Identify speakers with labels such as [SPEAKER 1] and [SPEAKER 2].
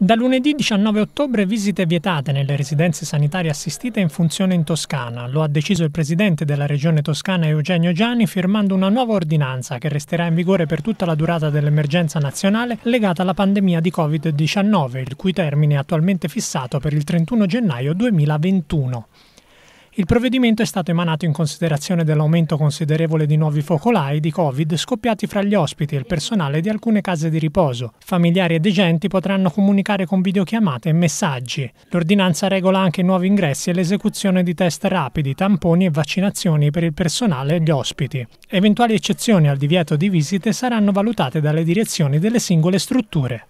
[SPEAKER 1] Da lunedì 19 ottobre visite vietate nelle residenze sanitarie assistite in funzione in Toscana. Lo ha deciso il presidente della regione toscana Eugenio Gianni firmando una nuova ordinanza che resterà in vigore per tutta la durata dell'emergenza nazionale legata alla pandemia di Covid-19, il cui termine è attualmente fissato per il 31 gennaio 2021. Il provvedimento è stato emanato in considerazione dell'aumento considerevole di nuovi focolai di Covid scoppiati fra gli ospiti e il personale di alcune case di riposo. Familiari ed agenti potranno comunicare con videochiamate e messaggi. L'ordinanza regola anche nuovi ingressi e l'esecuzione di test rapidi, tamponi e vaccinazioni per il personale e gli ospiti. Eventuali eccezioni al divieto di visite saranno valutate dalle direzioni delle singole strutture.